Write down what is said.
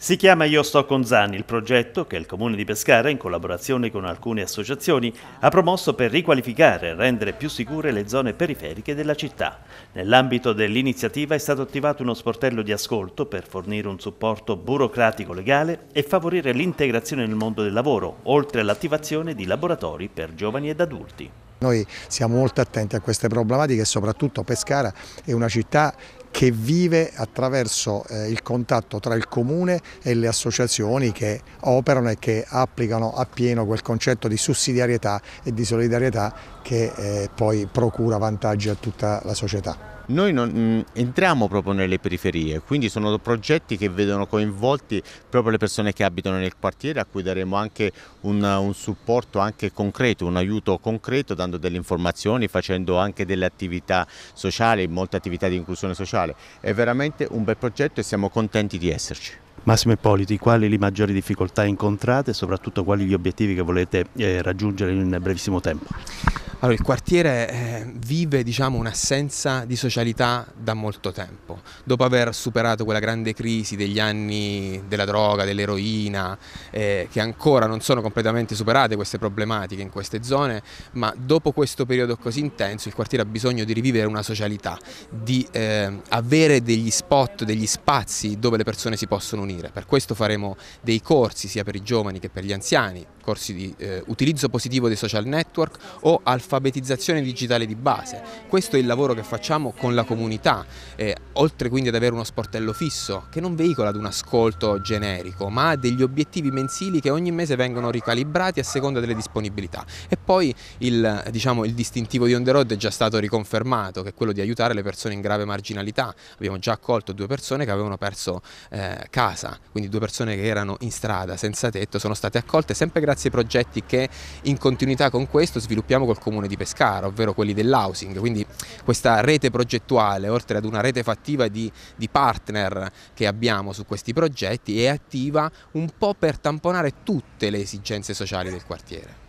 Si chiama Io sto con Zani, il progetto che il Comune di Pescara, in collaborazione con alcune associazioni, ha promosso per riqualificare e rendere più sicure le zone periferiche della città. Nell'ambito dell'iniziativa è stato attivato uno sportello di ascolto per fornire un supporto burocratico legale e favorire l'integrazione nel mondo del lavoro, oltre all'attivazione di laboratori per giovani ed adulti. Noi siamo molto attenti a queste problematiche e soprattutto Pescara è una città che vive attraverso eh, il contatto tra il comune e le associazioni che operano e che applicano appieno quel concetto di sussidiarietà e di solidarietà che eh, poi procura vantaggi a tutta la società. Noi non, mh, mm, entriamo proprio nelle periferie, quindi sono progetti che vedono coinvolti proprio le persone che abitano nel quartiere a cui daremo anche un, un supporto anche concreto, un aiuto concreto dando delle informazioni, facendo anche delle attività sociali, molte attività di inclusione sociale culturale. È veramente un bel progetto e siamo contenti di esserci. Massimo Ippoliti, quali le maggiori difficoltà incontrate e soprattutto quali gli obiettivi che volete eh, raggiungere in brevissimo tempo? Allora, il quartiere eh, vive diciamo, un'assenza di socialità da molto tempo. Dopo aver superato quella grande crisi degli anni della droga, dell'eroina, eh, che ancora non sono completamente superate queste problematiche in queste zone, ma dopo questo periodo così intenso il quartiere ha bisogno di rivivere una socialità, di eh, avere degli spot, degli spazi dove le persone si possono unire. Per questo faremo dei corsi sia per i giovani che per gli anziani, corsi di eh, utilizzo positivo dei social network o al alfabetizzazione digitale di base. Questo è il lavoro che facciamo con la comunità, eh, oltre quindi ad avere uno sportello fisso che non veicola ad un ascolto generico, ma ha degli obiettivi mensili che ogni mese vengono ricalibrati a seconda delle disponibilità. E poi il, diciamo, il distintivo di On The Road è già stato riconfermato, che è quello di aiutare le persone in grave marginalità. Abbiamo già accolto due persone che avevano perso eh, casa, quindi due persone che erano in strada, senza tetto, sono state accolte sempre grazie ai progetti che in continuità con questo sviluppiamo col comune comune di Pescara, ovvero quelli dell'housing, quindi questa rete progettuale, oltre ad una rete fattiva di, di partner che abbiamo su questi progetti, è attiva un po' per tamponare tutte le esigenze sociali del quartiere.